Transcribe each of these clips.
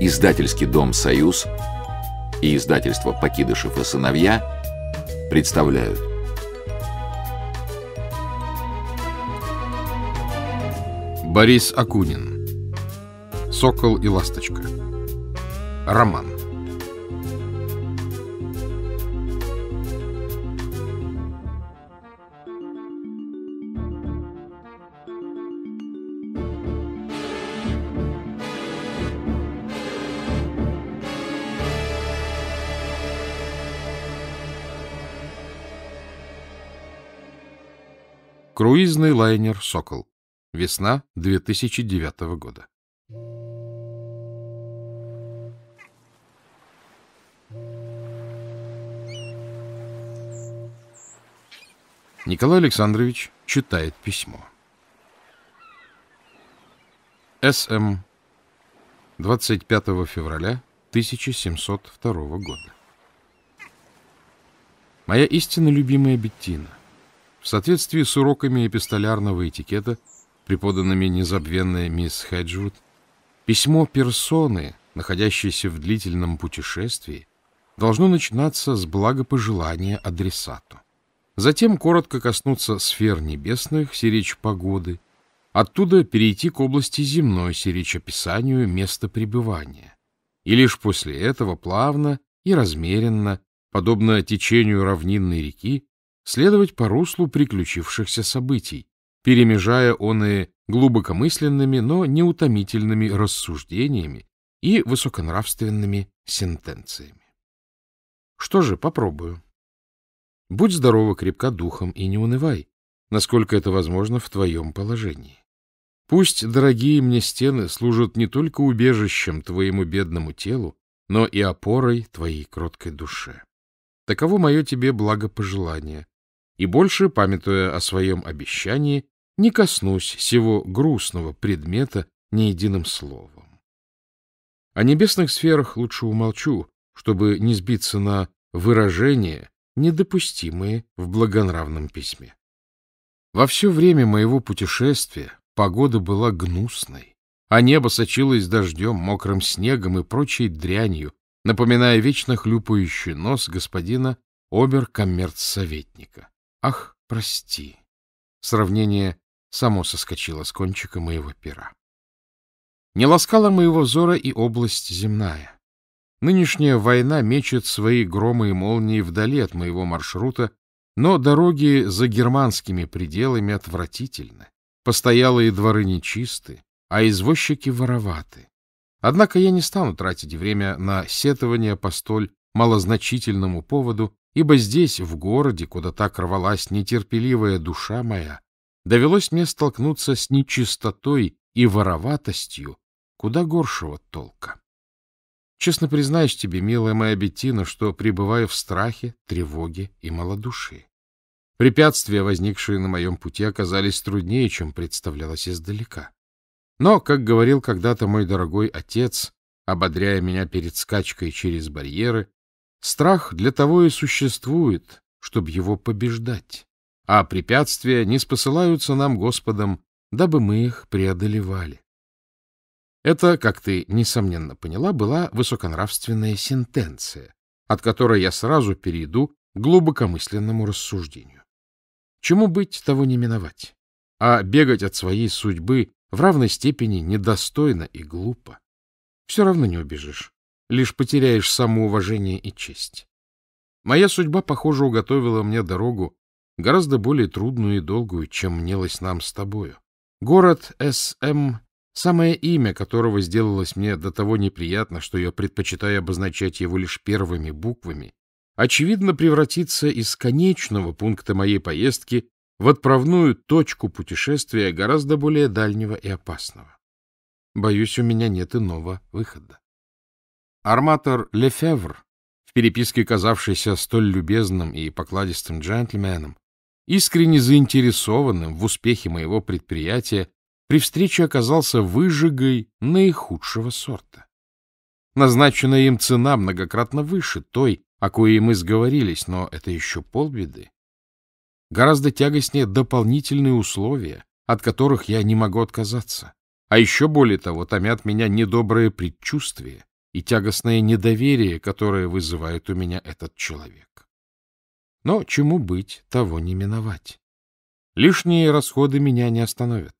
Издательский дом «Союз» и издательство «Покидышев и сыновья» представляют Борис Акунин. Сокол и ласточка. Роман. Круизный лайнер «Сокол». Весна 2009 года. Николай Александрович читает письмо. СМ 25 февраля 1702 года. Моя истинно любимая Беттина. В соответствии с уроками эпистолярного этикета – преподанными незабвенной мисс Хеджвуд, письмо персоны, находящейся в длительном путешествии, должно начинаться с благопожелания адресату. Затем коротко коснуться сфер небесных, сиречь погоды, оттуда перейти к области земной, сиречь описанию места пребывания. И лишь после этого плавно и размеренно, подобно течению равнинной реки, следовать по руслу приключившихся событий, перемежая он и глубокомысленными, но неутомительными рассуждениями и высоконравственными сентенциями. Что же, попробую. Будь здорова, крепка духом и не унывай, насколько это возможно в твоем положении. Пусть дорогие мне стены служат не только убежищем твоему бедному телу, но и опорой твоей кроткой душе. Таково мое тебе благопожелание, и больше, памятуя о своем обещании, не коснусь сего грустного предмета ни единым словом. О небесных сферах лучше умолчу, чтобы не сбиться на выражения, недопустимые в благонравном письме. Во все время моего путешествия погода была гнусной, а небо сочилось дождем, мокрым снегом и прочей дрянью, напоминая вечно хлюпающий нос господина обер оберкоммерцсоветника. Ах, прости! Сравнение само соскочило с кончика моего пера. Не ласкала моего взора и область земная. Нынешняя война мечет свои громы и молнии вдали от моего маршрута, но дороги за германскими пределами отвратительны, постоялые дворы нечисты, а извозчики вороваты. Однако я не стану тратить время на сетование по столь малозначительному поводу, ибо здесь, в городе, куда так рвалась нетерпеливая душа моя, довелось мне столкнуться с нечистотой и вороватостью куда горшего толка. Честно признаюсь тебе, милая моя Беттина, что пребываю в страхе, тревоге и малодушии. Препятствия, возникшие на моем пути, оказались труднее, чем представлялось издалека. Но, как говорил когда-то мой дорогой отец, ободряя меня перед скачкой через барьеры, страх для того и существует, чтобы его побеждать а препятствия не спосылаются нам Господом, дабы мы их преодолевали. Это, как ты, несомненно, поняла, была высоконравственная сентенция, от которой я сразу перейду к глубокомысленному рассуждению. Чему быть, того не миновать, а бегать от своей судьбы в равной степени недостойно и глупо. Все равно не убежишь, лишь потеряешь самоуважение и честь. Моя судьба, похоже, уготовила мне дорогу гораздо более трудную и долгую, чем мнелось нам с тобою. Город С.М., самое имя которого сделалось мне до того неприятно, что я предпочитаю обозначать его лишь первыми буквами, очевидно превратится из конечного пункта моей поездки в отправную точку путешествия гораздо более дальнего и опасного. Боюсь, у меня нет иного выхода. Арматор Лефевр, в переписке казавшийся столь любезным и покладистым джентльменом, искренне заинтересованным в успехе моего предприятия, при встрече оказался выжигой наихудшего сорта. Назначенная им цена многократно выше той, о коей мы сговорились, но это еще полбеды. Гораздо тягостнее дополнительные условия, от которых я не могу отказаться. А еще более того, томят меня недоброе предчувствие и тягостное недоверие, которое вызывает у меня этот человек. Но чему быть, того не миновать. Лишние расходы меня не остановят,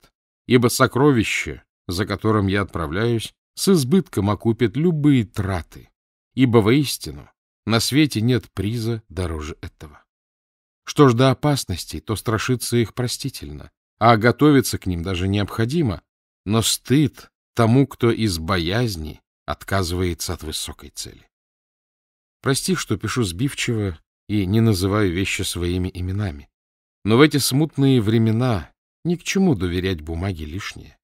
ибо сокровище, за которым я отправляюсь, с избытком окупит любые траты, ибо воистину на свете нет приза дороже этого. Что ж до опасностей, то страшиться их простительно, а готовиться к ним даже необходимо, но стыд тому, кто из боязни отказывается от высокой цели. Прости, что пишу сбивчиво и не называю вещи своими именами. Но в эти смутные времена ни к чему доверять бумаге лишнее.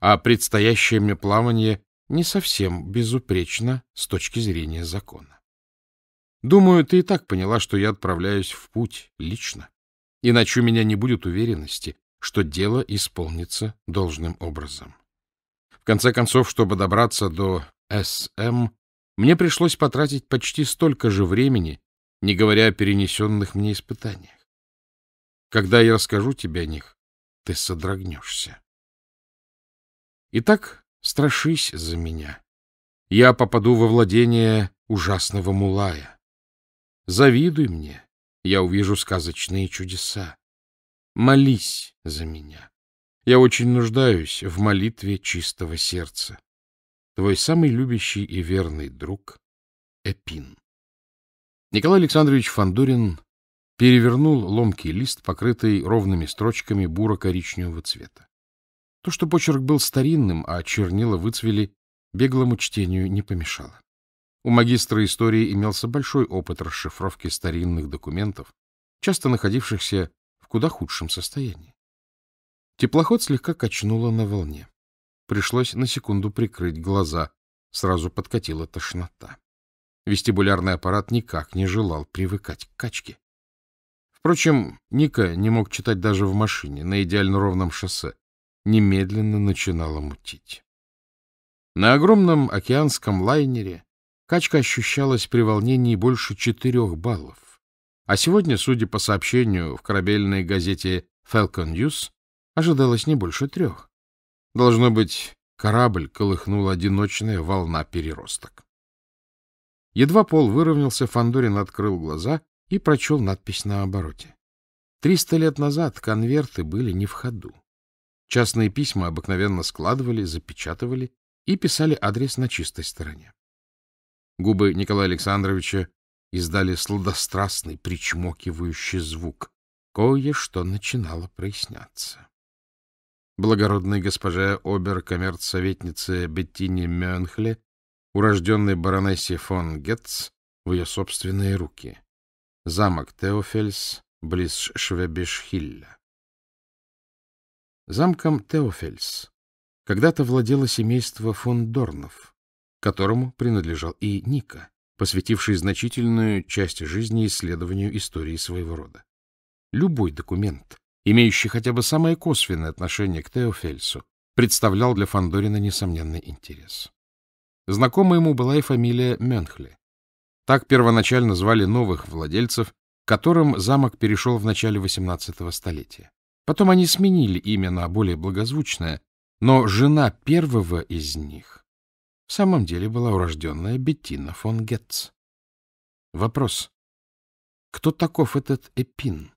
А предстоящее мне плавание не совсем безупречно с точки зрения закона. Думаю, ты и так поняла, что я отправляюсь в путь лично. Иначе у меня не будет уверенности, что дело исполнится должным образом. В конце концов, чтобы добраться до СМ, мне пришлось потратить почти столько же времени, не говоря о перенесенных мне испытаниях. Когда я расскажу тебе о них, ты содрогнешься. Итак, страшись за меня. Я попаду во владение ужасного мулая. Завидуй мне, я увижу сказочные чудеса. Молись за меня. Я очень нуждаюсь в молитве чистого сердца. Твой самый любящий и верный друг — Эпин. Николай Александрович Фандурин перевернул ломкий лист, покрытый ровными строчками буро-коричневого цвета. То, что почерк был старинным, а чернила выцвели, беглому чтению не помешало. У магистра истории имелся большой опыт расшифровки старинных документов, часто находившихся в куда худшем состоянии. Теплоход слегка качнуло на волне. Пришлось на секунду прикрыть глаза, сразу подкатила тошнота. Вестибулярный аппарат никак не желал привыкать к качке. Впрочем, Ника не мог читать даже в машине, на идеально ровном шоссе. Немедленно начинало мутить. На огромном океанском лайнере качка ощущалась при волнении больше четырех баллов. А сегодня, судя по сообщению в корабельной газете Falcon News, ожидалось не больше трех. Должно быть, корабль колыхнул одиночная волна переросток. Едва пол выровнялся, Фандорин открыл глаза и прочел надпись на обороте. Триста лет назад конверты были не в ходу. Частные письма обыкновенно складывали, запечатывали и писали адрес на чистой стороне. Губы Николая Александровича издали сладострастный, причмокивающий звук. Кое-что начинало проясняться. Благородной госпоже обер-коммерц-советнице Беттине Мюнхле урожденный баронессе фон Гетц, в ее собственные руки. Замок Теофельс, близ Швебешхилля. Замком Теофельс когда-то владело семейство фон Дорнов, которому принадлежал и Ника, посвятивший значительную часть жизни исследованию истории своего рода. Любой документ, имеющий хотя бы самое косвенное отношение к Теофельсу, представлял для Фандорина несомненный интерес. Знакома ему была и фамилия Мюнхли. Так первоначально звали новых владельцев, которым замок перешел в начале XVIII столетия. Потом они сменили имя на более благозвучное, но жена первого из них в самом деле была урожденная Беттина фон Гетц. Вопрос. Кто таков этот Эпин?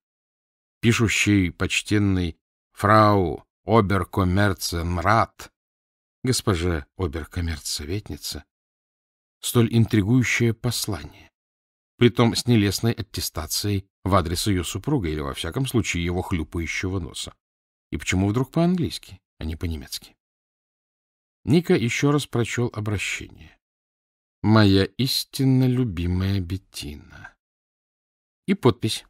Пишущий почтенный фрау Оберкоммерценрат госпожа оберкоммерцсоветница, столь интригующее послание, притом с нелестной аттестацией в адрес ее супруга или, во всяком случае, его хлюпающего носа. И почему вдруг по-английски, а не по-немецки? Ника еще раз прочел обращение. «Моя истинно любимая Беттина». И подпись.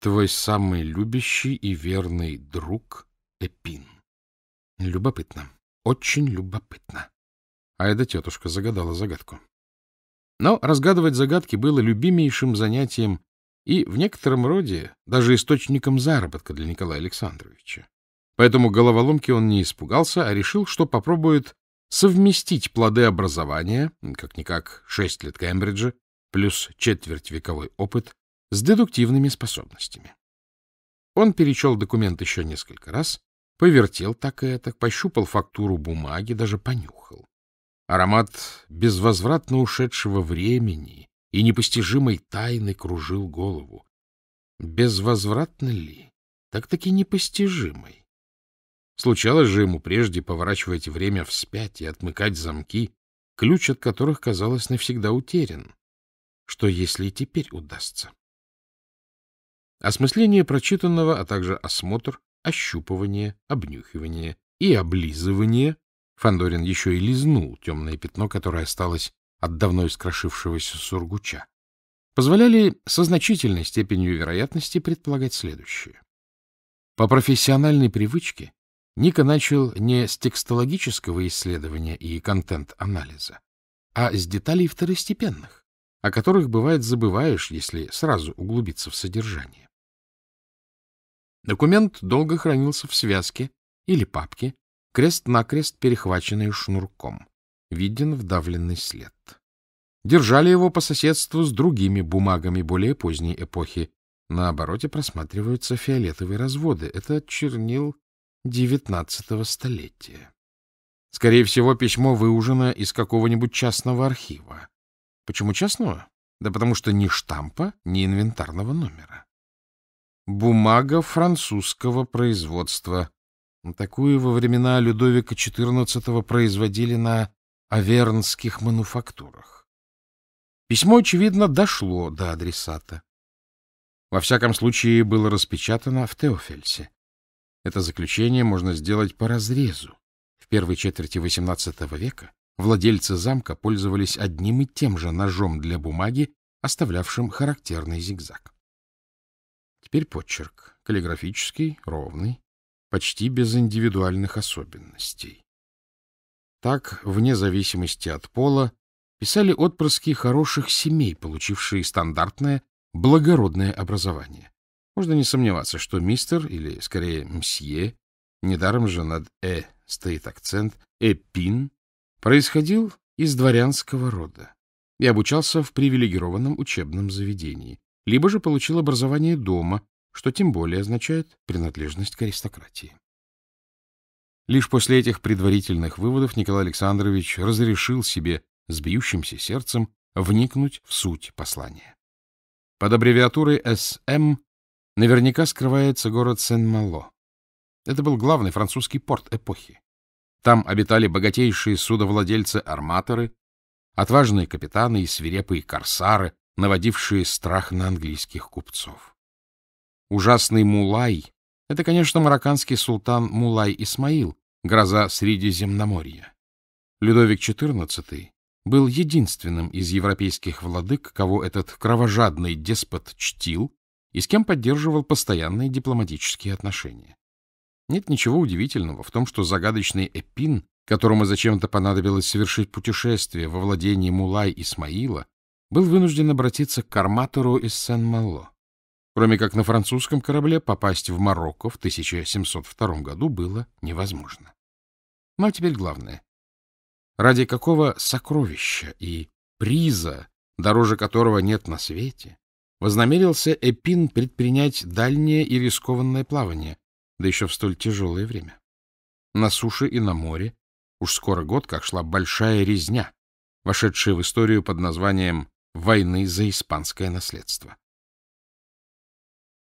«Твой самый любящий и верный друг Эпин». Любопытно. Очень любопытно. А эта тетушка загадала загадку. Но разгадывать загадки было любимейшим занятием и в некотором роде даже источником заработка для Николая Александровича. Поэтому головоломки он не испугался, а решил, что попробует совместить плоды образования, как-никак шесть лет Кембриджа, плюс четверть вековой опыт, с дедуктивными способностями. Он перечел документ еще несколько раз, Повертел так и так, пощупал фактуру бумаги, даже понюхал. Аромат безвозвратно ушедшего времени и непостижимой тайны кружил голову. Безвозвратно ли? Так-таки непостижимой. Случалось же ему прежде поворачивать время вспять и отмыкать замки, ключ от которых, казалось, навсегда утерян. Что, если и теперь удастся? Осмысление прочитанного, а также осмотр, ощупывание, обнюхивание и облизывание. Фандорин еще и лизнул темное пятно, которое осталось от давно искрошившегося сургуча. Позволяли со значительной степенью вероятности предполагать следующее. По профессиональной привычке Ника начал не с текстологического исследования и контент-анализа, а с деталей второстепенных, о которых бывает забываешь, если сразу углубиться в содержание. Документ долго хранился в связке или папке, крест-накрест перехваченный шнурком. Виден вдавленный след. Держали его по соседству с другими бумагами более поздней эпохи. На обороте просматриваются фиолетовые разводы. Это чернил девятнадцатого столетия. Скорее всего, письмо выужено из какого-нибудь частного архива. Почему частного? Да потому что ни штампа, ни инвентарного номера. Бумага французского производства. Такую во времена Людовика XIV производили на авернских мануфактурах. Письмо, очевидно, дошло до адресата. Во всяком случае, было распечатано в Теофельсе. Это заключение можно сделать по разрезу. В первой четверти XVIII века владельцы замка пользовались одним и тем же ножом для бумаги, оставлявшим характерный зигзаг. Теперь почерк. Каллиграфический, ровный, почти без индивидуальных особенностей. Так, вне зависимости от пола, писали отпрыски хороших семей, получившие стандартное, благородное образование. Можно не сомневаться, что мистер, или скорее мсье, недаром же над «э» стоит акцент, «эпин», происходил из дворянского рода и обучался в привилегированном учебном заведении либо же получил образование дома, что тем более означает принадлежность к аристократии. Лишь после этих предварительных выводов Николай Александрович разрешил себе с бьющимся сердцем вникнуть в суть послания. Под аббревиатурой СМ наверняка скрывается город Сен-Мало. Это был главный французский порт эпохи. Там обитали богатейшие судовладельцы-арматоры, отважные капитаны и свирепые корсары, наводившие страх на английских купцов. Ужасный Мулай — это, конечно, марокканский султан Мулай Исмаил, гроза Средиземноморья. Людовик XIV был единственным из европейских владык, кого этот кровожадный деспот чтил и с кем поддерживал постоянные дипломатические отношения. Нет ничего удивительного в том, что загадочный Эпин, которому зачем-то понадобилось совершить путешествие во владении Мулай Исмаила, был вынужден обратиться к арматору из Сен-Мало. Кроме как на французском корабле, попасть в Марокко в 1702 году было невозможно. Ну а теперь главное. Ради какого сокровища и приза, дороже которого нет на свете, вознамерился Эпин предпринять дальнее и рискованное плавание, да еще в столь тяжелое время. На суше и на море уж скоро год как шла большая резня, вошедшая в историю под названием войны за испанское наследство.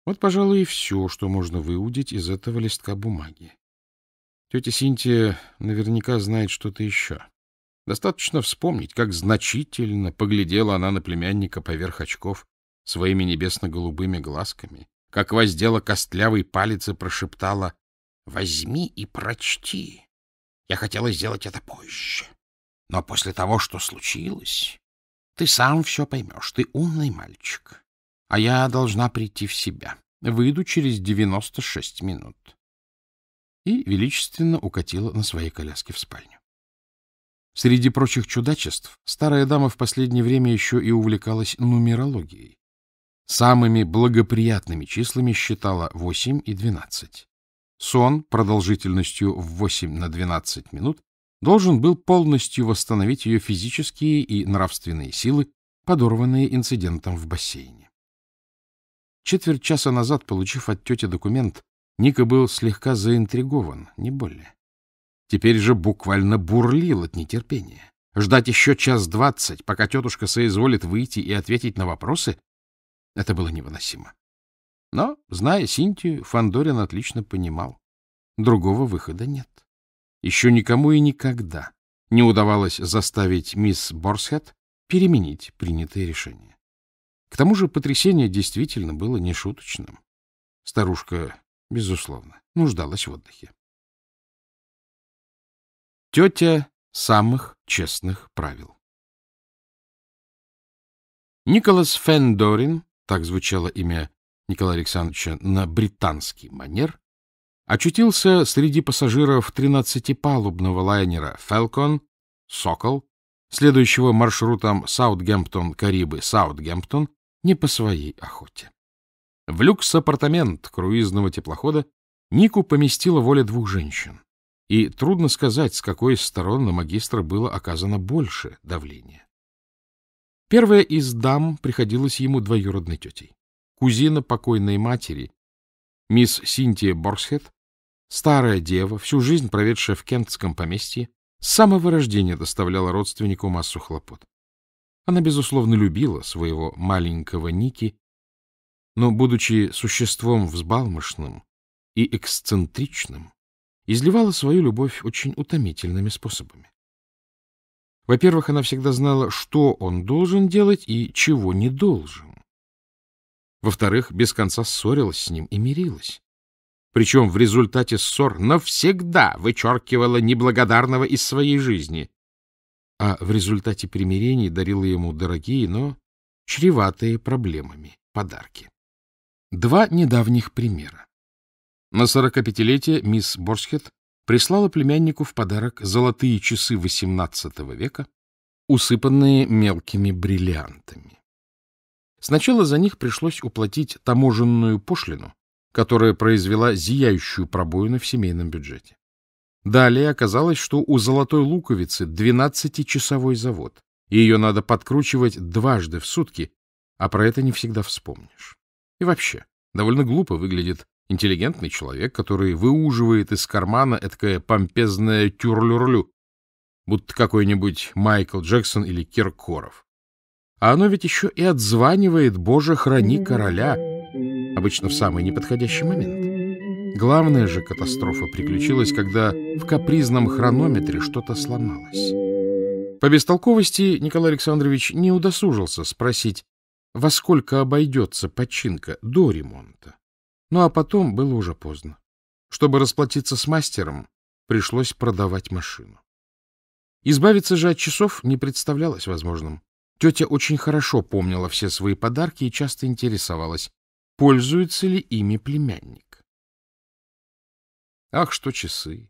Вот, пожалуй, и все, что можно выудить из этого листка бумаги. Тетя Синтия наверняка знает что-то еще. Достаточно вспомнить, как значительно поглядела она на племянника поверх очков своими небесно-голубыми глазками, как воздела костлявый палец и прошептала «Возьми и прочти. Я хотела сделать это позже. Но после того, что случилось, ты сам все поймешь, ты умный мальчик. А я должна прийти в себя. Выйду через девяносто шесть минут. И величественно укатила на своей коляске в спальню. Среди прочих чудачеств старая дама в последнее время еще и увлекалась нумерологией. Самыми благоприятными числами считала 8 и 12. Сон продолжительностью в 8 на 12 минут должен был полностью восстановить ее физические и нравственные силы, подорванные инцидентом в бассейне. Четверть часа назад, получив от тети документ, Ника был слегка заинтригован, не более. Теперь же буквально бурлил от нетерпения. Ждать еще час двадцать, пока тетушка соизволит выйти и ответить на вопросы, это было невыносимо. Но, зная Синтию, Фандорин отлично понимал, другого выхода нет. Еще никому и никогда не удавалось заставить мисс Борсхед переменить принятое решение. К тому же потрясение действительно было нешуточным. Старушка, безусловно, нуждалась в отдыхе. Тетя самых честных правил. Николас Фендорин, так звучало имя Николая Александровича на британский манер, очутился среди пассажиров 13-палубного лайнера Falcon «Сокол», следующего маршрутом Саутгемптон-Карибы-Саутгемптон, не по своей охоте. В люкс-апартамент круизного теплохода Нику поместила воля двух женщин, и трудно сказать, с какой из сторон на магистра было оказано больше давления. Первая из дам приходилась ему двоюродной тетей. Кузина покойной матери, мисс Синтия Борсхет, Старая дева, всю жизнь проведшая в кентском поместье, с самого рождения доставляла родственнику массу хлопот. Она, безусловно, любила своего маленького Ники, но, будучи существом взбалмошным и эксцентричным, изливала свою любовь очень утомительными способами. Во-первых, она всегда знала, что он должен делать и чего не должен. Во-вторых, без конца ссорилась с ним и мирилась причем в результате ссор навсегда вычеркивала неблагодарного из своей жизни, а в результате примирений дарила ему дорогие, но чреватые проблемами подарки. Два недавних примера. На 45-летие мисс Борсхет прислала племяннику в подарок золотые часы XVIII века, усыпанные мелкими бриллиантами. Сначала за них пришлось уплатить таможенную пошлину, которая произвела зияющую пробоину в семейном бюджете. Далее оказалось, что у золотой луковицы 12-часовой завод, и ее надо подкручивать дважды в сутки, а про это не всегда вспомнишь. И вообще, довольно глупо выглядит интеллигентный человек, который выуживает из кармана эткое помпезное тюрлюрлю, будто какой-нибудь Майкл Джексон или Киркоров. А оно ведь еще и отзванивает «Боже, храни короля», обычно в самый неподходящий момент. Главная же катастрофа приключилась, когда в капризном хронометре что-то сломалось. По бестолковости Николай Александрович не удосужился спросить, во сколько обойдется починка до ремонта. Ну а потом было уже поздно. Чтобы расплатиться с мастером, пришлось продавать машину. Избавиться же от часов не представлялось возможным. Тетя очень хорошо помнила все свои подарки и часто интересовалась, пользуется ли ими племянник. Ах, что часы!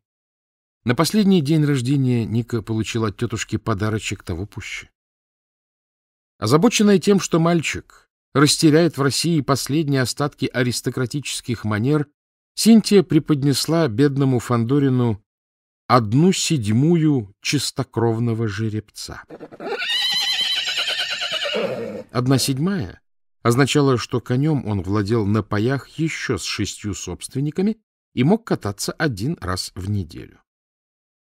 На последний день рождения Ника получила от тетушки подарочек того пуще. Озабоченная тем, что мальчик растеряет в России последние остатки аристократических манер, Синтия преподнесла бедному Фандорину одну седьмую чистокровного жеребца. Одна седьмая означало, что конем он владел на паях еще с шестью собственниками и мог кататься один раз в неделю.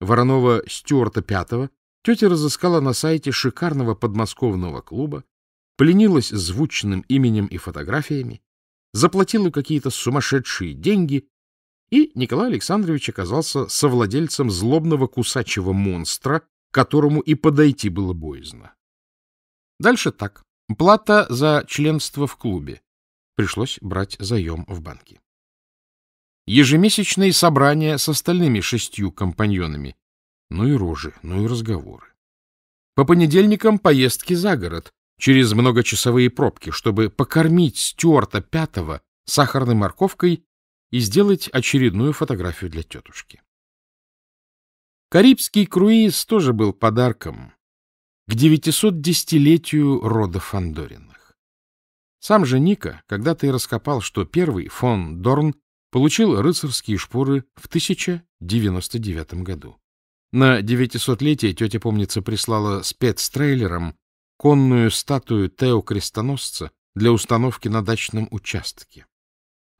Воронова Стюарта Пятого тетя разыскала на сайте шикарного подмосковного клуба, пленилась звучным именем и фотографиями, заплатила какие-то сумасшедшие деньги, и Николай Александрович оказался совладельцем злобного кусачего монстра, к которому и подойти было боязно. Дальше так. Плата за членство в клубе. Пришлось брать заем в банке. Ежемесячные собрания с остальными шестью компаньонами. Ну и рожи, ну и разговоры. По понедельникам поездки за город, через многочасовые пробки, чтобы покормить Стюарта Пятого сахарной морковкой и сделать очередную фотографию для тетушки. Карибский круиз тоже был подарком к 910-летию рода Фандориных. Сам же Ника когда-то и раскопал, что первый фон Дорн получил рыцарские шпоры в 1099 году. На 900-летие тетя, помнится, прислала спецтрейлером конную статую Тео Крестоносца для установки на дачном участке.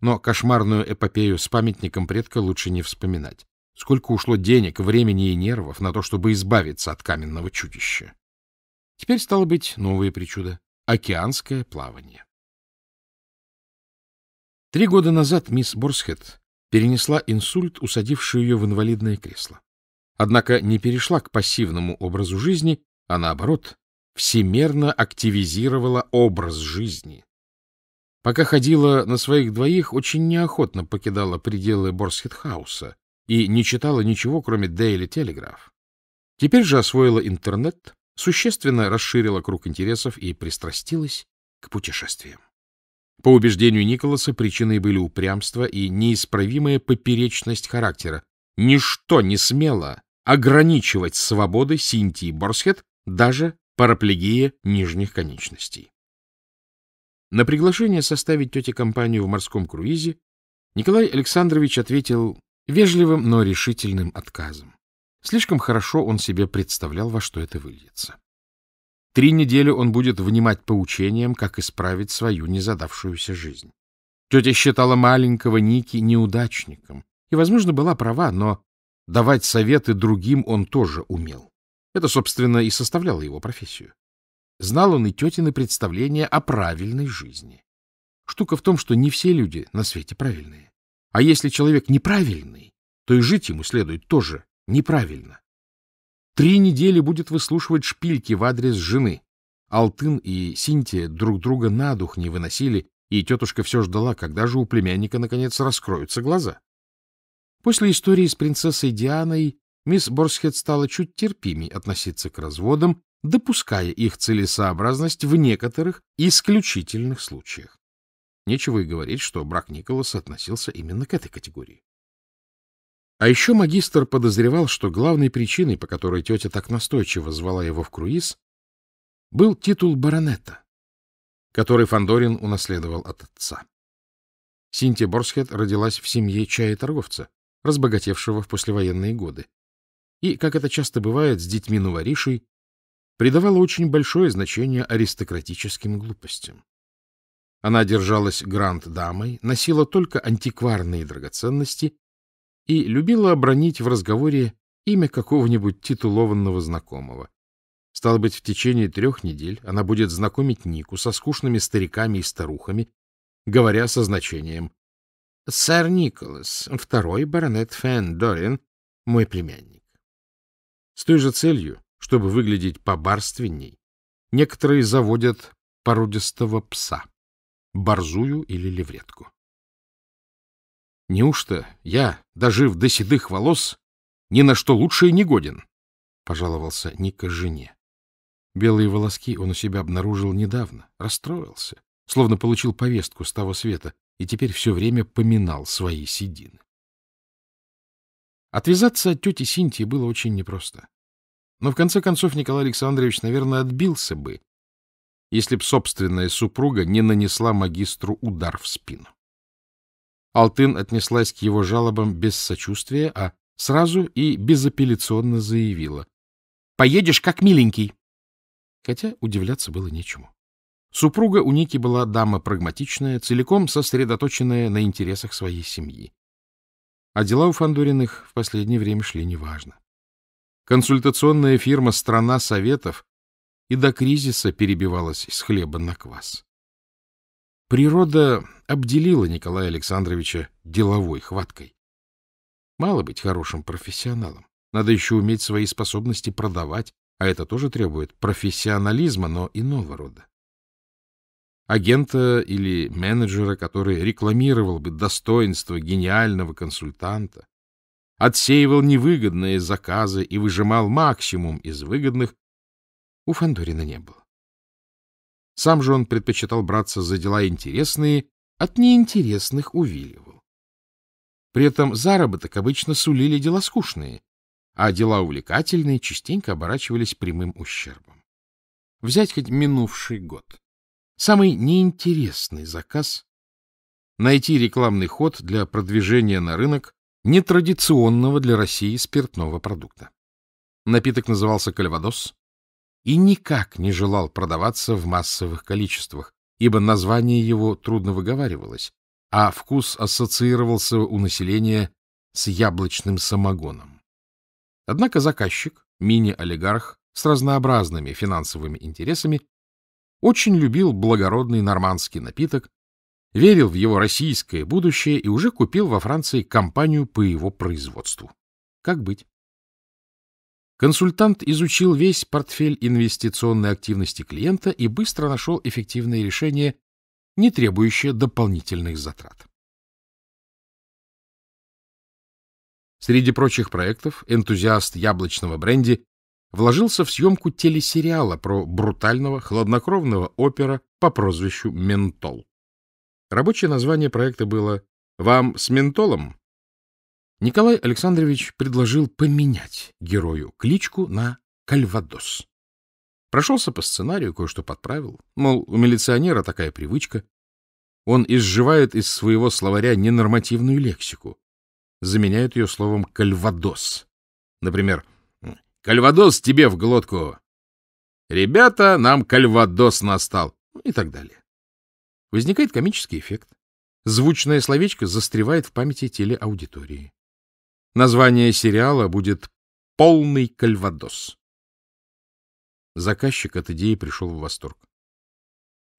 Но кошмарную эпопею с памятником предка лучше не вспоминать. Сколько ушло денег, времени и нервов на то, чтобы избавиться от каменного чудища. Теперь стало быть новая причуда — океанское плавание. Три года назад мисс Борсхед перенесла инсульт, усадивший ее в инвалидное кресло. Однако не перешла к пассивному образу жизни, а наоборот, всемерно активизировала образ жизни. Пока ходила на своих двоих, очень неохотно покидала пределы борсхед и не читала ничего, кроме Daily Telegraph. Теперь же освоила интернет, существенно расширила круг интересов и пристрастилась к путешествиям. По убеждению Николаса, причиной были упрямство и неисправимая поперечность характера. Ничто не смело ограничивать свободы Синтии Борсхет даже параплегия нижних конечностей. На приглашение составить тете компанию в морском круизе Николай Александрович ответил вежливым, но решительным отказом. Слишком хорошо он себе представлял, во что это выльется. Три недели он будет внимать поучениям, как исправить свою незадавшуюся жизнь. Тетя считала маленького Ники неудачником, и, возможно, была права, но давать советы другим он тоже умел. Это, собственно, и составляло его профессию. Знал он и тетины представления о правильной жизни. Штука в том, что не все люди на свете правильные. А если человек неправильный, то и жить ему следует тоже Неправильно. Три недели будет выслушивать шпильки в адрес жены. Алтын и Синтия друг друга на дух не выносили, и тетушка все ждала, когда же у племянника наконец раскроются глаза. После истории с принцессой Дианой мисс Борсхед стала чуть терпимей относиться к разводам, допуская их целесообразность в некоторых исключительных случаях. Нечего и говорить, что брак Николаса относился именно к этой категории. А еще магистр подозревал, что главной причиной, по которой тетя так настойчиво звала его в круиз, был титул баронета, который Фандорин унаследовал от отца. Синтия Борсхед родилась в семье чая-торговца, разбогатевшего в послевоенные годы, и, как это часто бывает с детьми новоришей, придавала очень большое значение аристократическим глупостям. Она держалась гранд-дамой, носила только антикварные драгоценности и любила обронить в разговоре имя какого-нибудь титулованного знакомого. Стало быть, в течение трех недель она будет знакомить Нику со скучными стариками и старухами, говоря со значением «Сэр Николас, второй баронет Фен Дорин, мой племянник». С той же целью, чтобы выглядеть побарственней, некоторые заводят породистого пса, борзую или левретку. Неужто я, дожив до седых волос, ни на что лучше не годен? — пожаловался Ника жене. Белые волоски он у себя обнаружил недавно, расстроился, словно получил повестку с того света, и теперь все время поминал свои седины. Отвязаться от тети Синтии было очень непросто. Но в конце концов Николай Александрович, наверное, отбился бы, если б собственная супруга не нанесла магистру удар в спину. Алтын отнеслась к его жалобам без сочувствия, а сразу и безапелляционно заявила. — Поедешь как миленький. Хотя удивляться было нечему. Супруга у Ники была дама прагматичная, целиком сосредоточенная на интересах своей семьи. А дела у Фандуриных в последнее время шли неважно. Консультационная фирма «Страна Советов» и до кризиса перебивалась с хлеба на квас. Природа обделила Николая Александровича деловой хваткой. Мало быть хорошим профессионалом. Надо еще уметь свои способности продавать, а это тоже требует профессионализма, но иного рода. Агента или менеджера, который рекламировал бы достоинство гениального консультанта, отсеивал невыгодные заказы и выжимал максимум из выгодных, у Фандорина не было. Сам же он предпочитал браться за дела интересные, от неинтересных увиливал. При этом заработок обычно сулили дела скучные, а дела увлекательные частенько оборачивались прямым ущербом. Взять хоть минувший год. Самый неинтересный заказ — найти рекламный ход для продвижения на рынок нетрадиционного для России спиртного продукта. Напиток назывался кальвадос, и никак не желал продаваться в массовых количествах, ибо название его трудно выговаривалось, а вкус ассоциировался у населения с яблочным самогоном. Однако заказчик, мини-олигарх с разнообразными финансовыми интересами, очень любил благородный нормандский напиток, верил в его российское будущее и уже купил во Франции компанию по его производству. Как быть? Консультант изучил весь портфель инвестиционной активности клиента и быстро нашел эффективное решение, не требующее дополнительных затрат. Среди прочих проектов энтузиаст яблочного бренди вложился в съемку телесериала про брутального, хладнокровного опера по прозвищу «Ментол». Рабочее название проекта было «Вам с ментолом? Николай Александрович предложил поменять герою кличку на Кальвадос. Прошелся по сценарию, кое-что подправил. Мол, у милиционера такая привычка. Он изживает из своего словаря ненормативную лексику. Заменяет ее словом «кальвадос». Например, «Кальвадос тебе в глотку!» «Ребята, нам кальвадос настал!» ну и так далее. Возникает комический эффект. Звучное словечко застревает в памяти телеаудитории. Название сериала будет «Полный кальвадос». Заказчик от идеи пришел в восторг.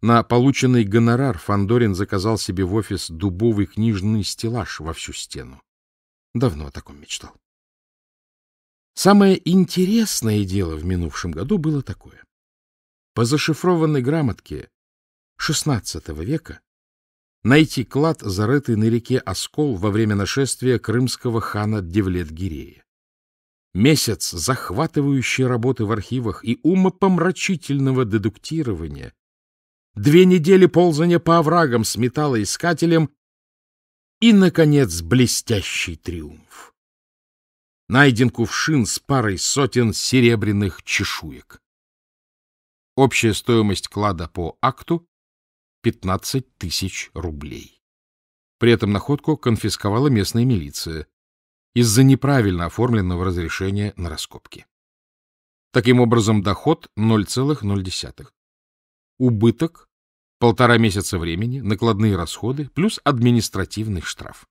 На полученный гонорар Фандорин заказал себе в офис дубовый книжный стеллаж во всю стену. Давно о таком мечтал. Самое интересное дело в минувшем году было такое. По зашифрованной грамотке XVI века найти клад, зарытый на реке Оскол во время нашествия крымского хана Девлет-Гирея. Месяц захватывающей работы в архивах и умопомрачительного дедуктирования, две недели ползания по оврагам с металлоискателем и, наконец, блестящий триумф. Найден кувшин с парой сотен серебряных чешуек. Общая стоимость клада по акту 15 тысяч рублей. При этом находку конфисковала местная милиция из-за неправильно оформленного разрешения на раскопки. Таким образом, доход 0,0. Убыток – полтора месяца времени, накладные расходы плюс административный штраф.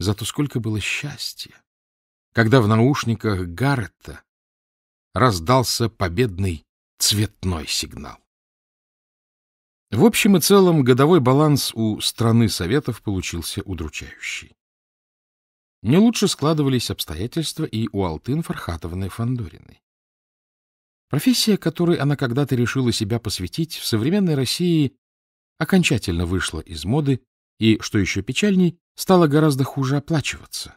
Зато сколько было счастья, когда в наушниках Гаррета раздался победный цветной сигнал. В общем и целом годовой баланс у страны Советов получился удручающий. Не лучше складывались обстоятельства и у Алтын Фархатовны Фандориной. Профессия, которой она когда-то решила себя посвятить, в современной России окончательно вышла из моды и, что еще печальней, стала гораздо хуже оплачиваться,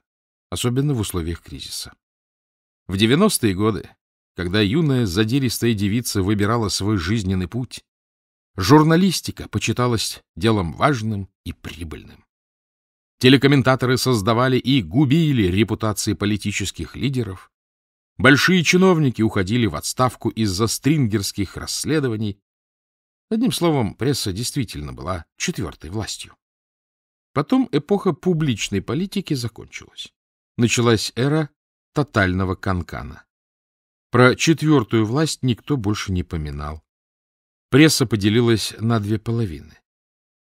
особенно в условиях кризиса. В 90-е годы, когда юная задиристая девица выбирала свой жизненный путь, Журналистика почиталась делом важным и прибыльным. Телекомментаторы создавали и губили репутации политических лидеров. Большие чиновники уходили в отставку из-за стрингерских расследований. Одним словом, пресса действительно была четвертой властью. Потом эпоха публичной политики закончилась. Началась эра тотального канкана. Про четвертую власть никто больше не поминал. Пресса поделилась на две половины.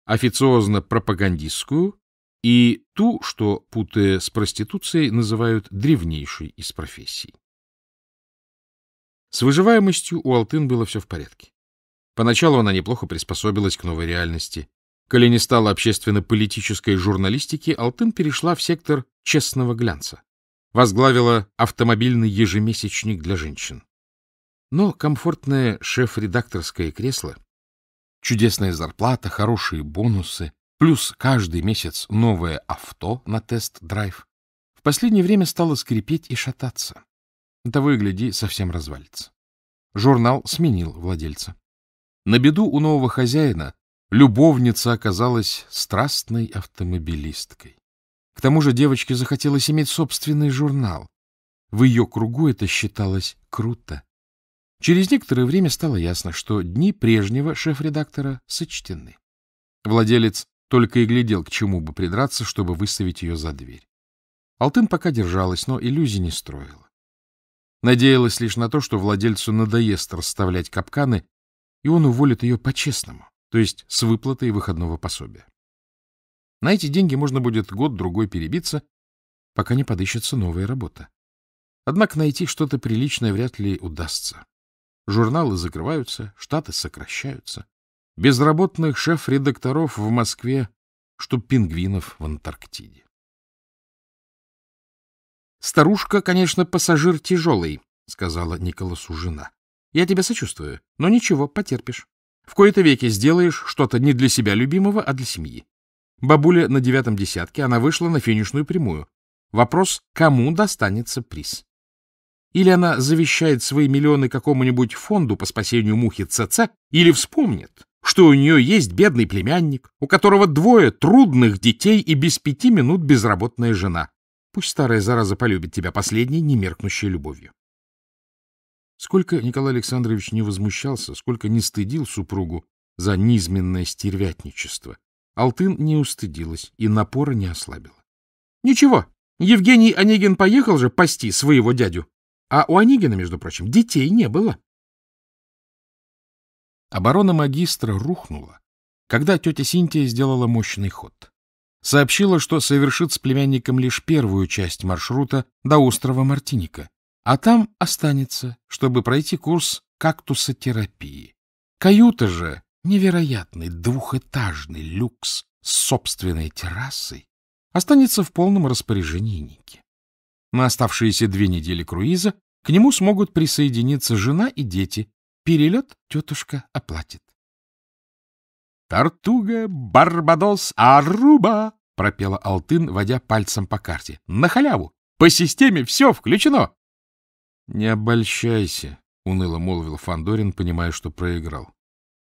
Официозно-пропагандистскую и ту, что, путая с проституцией, называют древнейшей из профессий. С выживаемостью у Алтын было все в порядке. Поначалу она неплохо приспособилась к новой реальности. Коли не стало общественно-политической журналистики, Алтын перешла в сектор честного глянца. Возглавила автомобильный ежемесячник для женщин. Но комфортное шеф-редакторское кресло, чудесная зарплата, хорошие бонусы, плюс каждый месяц новое авто на тест-драйв в последнее время стало скрипеть и шататься. Того и гляди, совсем развалится. Журнал сменил владельца. На беду у нового хозяина любовница оказалась страстной автомобилисткой. К тому же девочке захотелось иметь собственный журнал. В ее кругу это считалось круто. Через некоторое время стало ясно, что дни прежнего шеф-редактора сочтены. Владелец только и глядел, к чему бы придраться, чтобы выставить ее за дверь. Алтын пока держалась, но иллюзий не строила. Надеялась лишь на то, что владельцу надоест расставлять капканы, и он уволит ее по-честному, то есть с выплатой выходного пособия. На эти деньги можно будет год-другой перебиться, пока не подыщется новая работа. Однако найти что-то приличное вряд ли удастся. Журналы закрываются, штаты сокращаются. Безработных шеф-редакторов в Москве, чтоб пингвинов в Антарктиде. Старушка, конечно, пассажир тяжелый, — сказала Николасу жена. — Я тебя сочувствую, но ничего, потерпишь. В кои-то веки сделаешь что-то не для себя любимого, а для семьи. Бабуля на девятом десятке, она вышла на финишную прямую. Вопрос, кому достанется приз? Или она завещает свои миллионы какому-нибудь фонду по спасению мухи ЦЦ, или вспомнит, что у нее есть бедный племянник, у которого двое трудных детей и без пяти минут безработная жена. Пусть старая зараза полюбит тебя последней, немеркнущей любовью. Сколько Николай Александрович не возмущался, сколько не стыдил супругу за низменное стервятничество, Алтын не устыдилась и напора не ослабила. — Ничего, Евгений Онегин поехал же пасти своего дядю. А у Онегина, между прочим, детей не было. Оборона магистра рухнула, когда тетя Синтия сделала мощный ход. Сообщила, что совершит с племянником лишь первую часть маршрута до острова Мартиника, а там останется, чтобы пройти курс кактусотерапии. Каюта же — невероятный двухэтажный люкс с собственной террасой останется в полном распоряжении Ники. На оставшиеся две недели круиза к нему смогут присоединиться жена и дети. Перелет тетушка оплатит. «Тартуга, Барбадос, Аруба!» — пропела Алтын, водя пальцем по карте. «На халяву! По системе все включено!» «Не обольщайся», — уныло молвил Фандорин, понимая, что проиграл.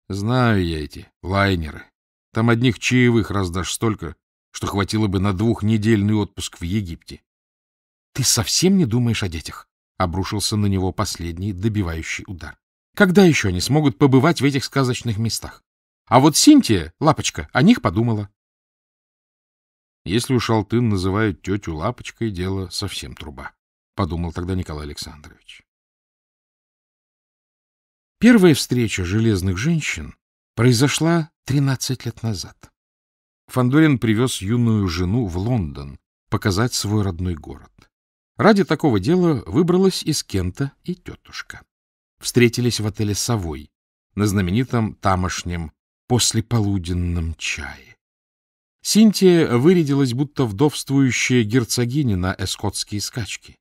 «Знаю я эти лайнеры. Там одних чаевых раздашь столько, что хватило бы на двухнедельный отпуск в Египте. — Ты совсем не думаешь о детях? — обрушился на него последний добивающий удар. — Когда еще они смогут побывать в этих сказочных местах? А вот Синтия, лапочка, о них подумала. Если у Шалтын называют тетю лапочкой, дело совсем труба, — подумал тогда Николай Александрович. Первая встреча железных женщин произошла 13 лет назад. Фандорин привез юную жену в Лондон показать свой родной город. Ради такого дела выбралась из Кента и тетушка. Встретились в отеле «Совой» на знаменитом тамошнем послеполуденном чае. Синтия вырядилась, будто вдовствующая герцогиня на эскотские скачки.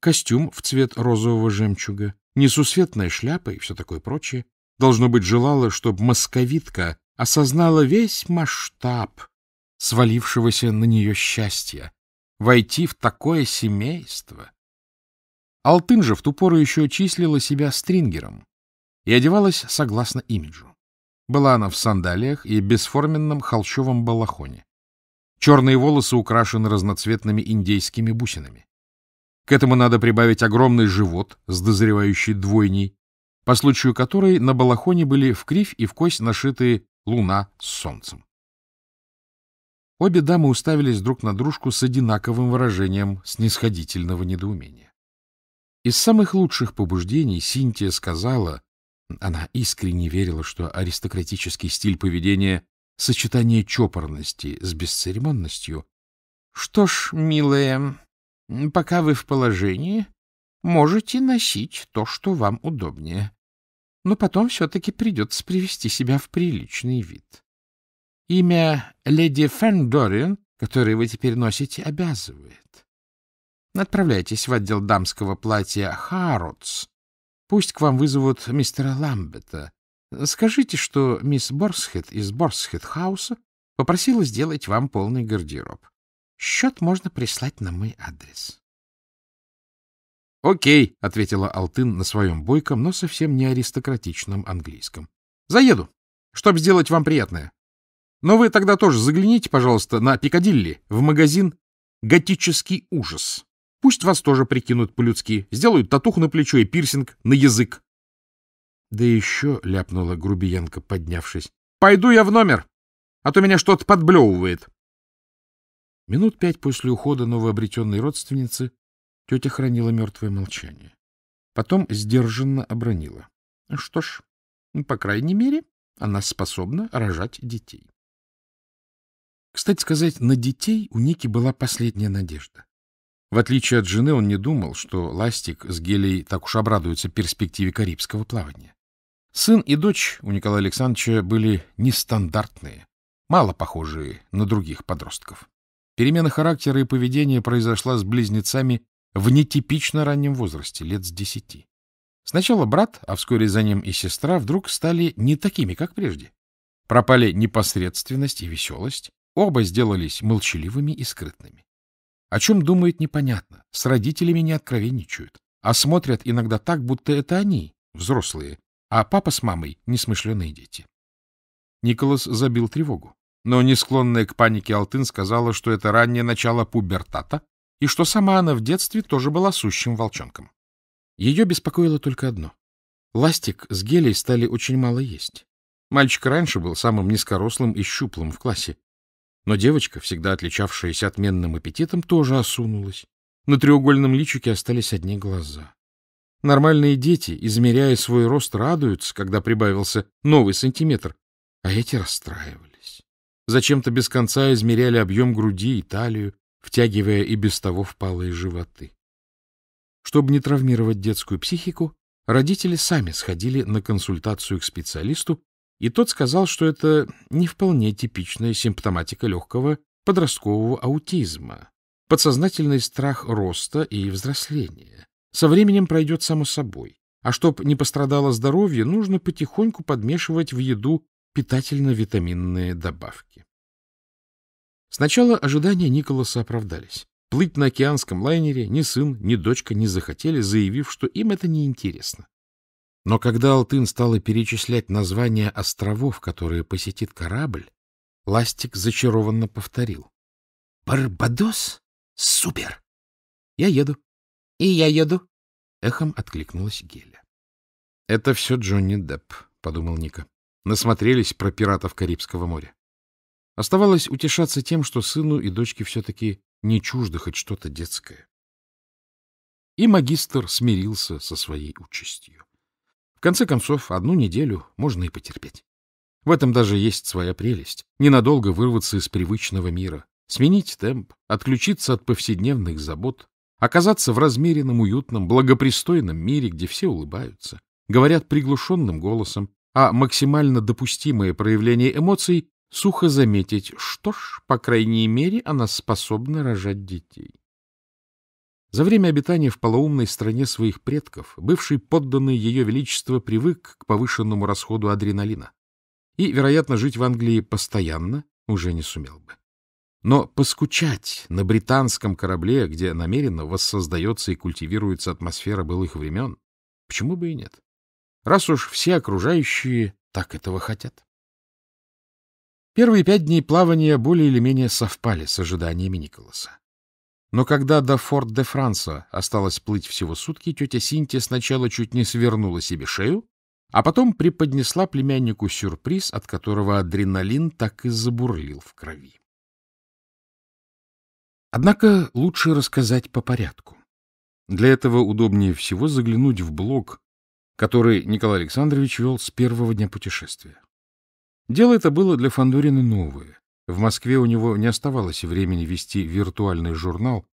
Костюм в цвет розового жемчуга, несусветная шляпа и все такое прочее. Должно быть, желала, чтобы московитка осознала весь масштаб свалившегося на нее счастья, войти в такое семейство. Алтын же в ту пору еще числила себя стрингером и одевалась согласно имиджу. Была она в сандалиях и бесформенном холщовом балахоне. Черные волосы украшены разноцветными индейскими бусинами. К этому надо прибавить огромный живот с дозревающей двойней, по случаю которой на балахоне были в кривь и в кость нашиты луна с солнцем. Обе дамы уставились друг на дружку с одинаковым выражением снисходительного недоумения. Из самых лучших побуждений Синтия сказала, она искренне верила, что аристократический стиль поведения — сочетание чопорности с бесцеремонностью. — Что ж, милая, пока вы в положении, можете носить то, что вам удобнее. Но потом все-таки придется привести себя в приличный вид. Имя леди Фендорин, которое вы теперь носите, обязывает. Отправляйтесь в отдел дамского платья Харротс. Пусть к вам вызовут мистера Ламбета. Скажите, что мисс Борсхед из Борсхед-хауса попросила сделать вам полный гардероб. Счет можно прислать на мой адрес. — Окей, — ответила Алтын на своем бойком, но совсем не аристократичном английском. — Заеду, чтобы сделать вам приятное. Но вы тогда тоже загляните, пожалуйста, на Пикадилли, в магазин «Готический ужас». Пусть вас тоже прикинут по-людски, сделают татуху на плечо и пирсинг на язык. Да еще ляпнула грубиянка, поднявшись. Пойду я в номер, а то меня что-то подблевывает. Минут пять после ухода новообретенной родственницы тетя хранила мертвое молчание. Потом сдержанно обронила. Что ж, по крайней мере, она способна рожать детей. Кстати сказать, на детей у Ники была последняя надежда. В отличие от жены, он не думал, что Ластик с Гелей так уж обрадуются перспективе карибского плавания. Сын и дочь у Николая Александровича были нестандартные, мало похожие на других подростков. Перемена характера и поведения произошла с близнецами в нетипично раннем возрасте, лет с десяти. Сначала брат, а вскоре за ним и сестра вдруг стали не такими, как прежде. Пропали непосредственность и веселость, Оба сделались молчаливыми и скрытными. О чем думают, непонятно, с родителями не откровенничают, а смотрят иногда так, будто это они, взрослые, а папа с мамой — несмышленые дети. Николас забил тревогу, но не склонная к панике Алтын сказала, что это раннее начало пубертата и что сама она в детстве тоже была сущим волчонком. Ее беспокоило только одно. Ластик с гелей стали очень мало есть. Мальчик раньше был самым низкорослым и щуплым в классе, но девочка, всегда отличавшаяся отменным аппетитом, тоже осунулась. На треугольном личике остались одни глаза. Нормальные дети, измеряя свой рост, радуются, когда прибавился новый сантиметр, а эти расстраивались. Зачем-то без конца измеряли объем груди и талию, втягивая и без того впалые животы. Чтобы не травмировать детскую психику, родители сами сходили на консультацию к специалисту и тот сказал, что это не вполне типичная симптоматика легкого подросткового аутизма, подсознательный страх роста и взросления. Со временем пройдет само собой, а чтобы не пострадало здоровье, нужно потихоньку подмешивать в еду питательно-витаминные добавки. Сначала ожидания Николаса оправдались. Плыть на океанском лайнере ни сын, ни дочка не захотели, заявив, что им это неинтересно. Но когда Алтын стала перечислять названия островов, которые посетит корабль, Ластик зачарованно повторил. — Барбадос? Супер! — Я еду. — И я еду. — эхом откликнулась Геля. — Это все Джонни Депп, — подумал Ника. Насмотрелись про пиратов Карибского моря. Оставалось утешаться тем, что сыну и дочке все-таки не чуждо хоть что-то детское. И магистр смирился со своей участью. В конце концов, одну неделю можно и потерпеть. В этом даже есть своя прелесть. Ненадолго вырваться из привычного мира, сменить темп, отключиться от повседневных забот, оказаться в размеренном, уютном, благопристойном мире, где все улыбаются, говорят приглушенным голосом, а максимально допустимое проявление эмоций — сухо заметить, что ж, по крайней мере, она способна рожать детей. За время обитания в полоумной стране своих предков бывший подданный Ее Величества привык к повышенному расходу адреналина и, вероятно, жить в Англии постоянно уже не сумел бы. Но поскучать на британском корабле, где намеренно воссоздается и культивируется атмосфера былых времен, почему бы и нет? Раз уж все окружающие так этого хотят. Первые пять дней плавания более или менее совпали с ожиданиями Николаса. Но когда до Форт-де-Франса осталось плыть всего сутки, тетя Синтия сначала чуть не свернула себе шею, а потом преподнесла племяннику сюрприз, от которого адреналин так и забурлил в крови. Однако лучше рассказать по порядку. Для этого удобнее всего заглянуть в блог, который Николай Александрович вел с первого дня путешествия. Дело это было для Фандорина новое. В Москве у него не оставалось времени вести виртуальный журнал,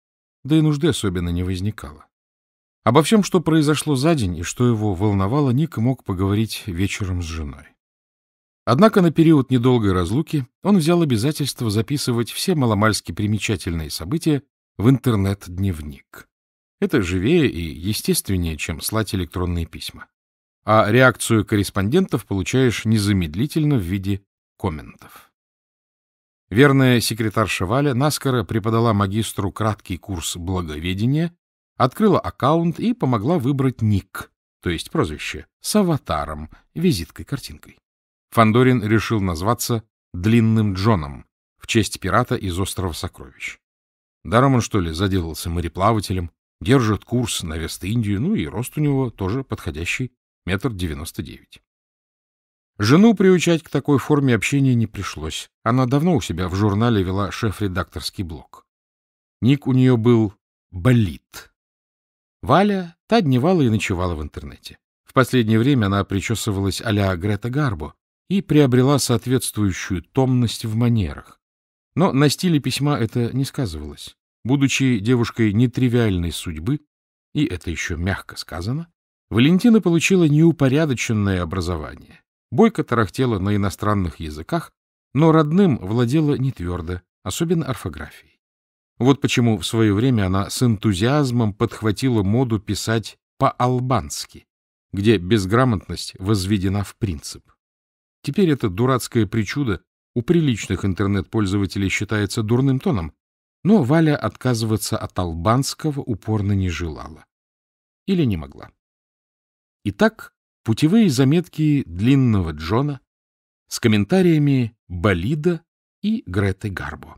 да и нужды особенно не возникало. Обо всем, что произошло за день и что его волновало, Ник мог поговорить вечером с женой. Однако на период недолгой разлуки он взял обязательство записывать все маломальски примечательные события в интернет-дневник. Это живее и естественнее, чем слать электронные письма. А реакцию корреспондентов получаешь незамедлительно в виде комментов. Верная секретарша Валя наскоро преподала магистру краткий курс благоведения, открыла аккаунт и помогла выбрать ник, то есть прозвище, с аватаром, визиткой-картинкой. Фандорин решил назваться «Длинным Джоном» в честь пирата из острова Сокровищ. Даром он, что ли, заделался мореплавателем, держит курс на Вест-Индию, ну и рост у него тоже подходящий, метр девяносто девять. Жену приучать к такой форме общения не пришлось. Она давно у себя в журнале вела шеф-редакторский блог. Ник у нее был «Болит». Валя та дневала и ночевала в интернете. В последнее время она причесывалась а-ля Грета Гарбо и приобрела соответствующую томность в манерах. Но на стиле письма это не сказывалось. Будучи девушкой нетривиальной судьбы, и это еще мягко сказано, Валентина получила неупорядоченное образование. Бойко тарахтела на иностранных языках, но родным владела не твердо, особенно орфографией. Вот почему в свое время она с энтузиазмом подхватила моду писать по-албански, где безграмотность возведена в принцип. Теперь это дурацкое причудо у приличных интернет-пользователей считается дурным тоном, но Валя отказываться от албанского упорно не желала. Или не могла. Итак, путевые заметки длинного Джона с комментариями Болида и Греты Гарбо.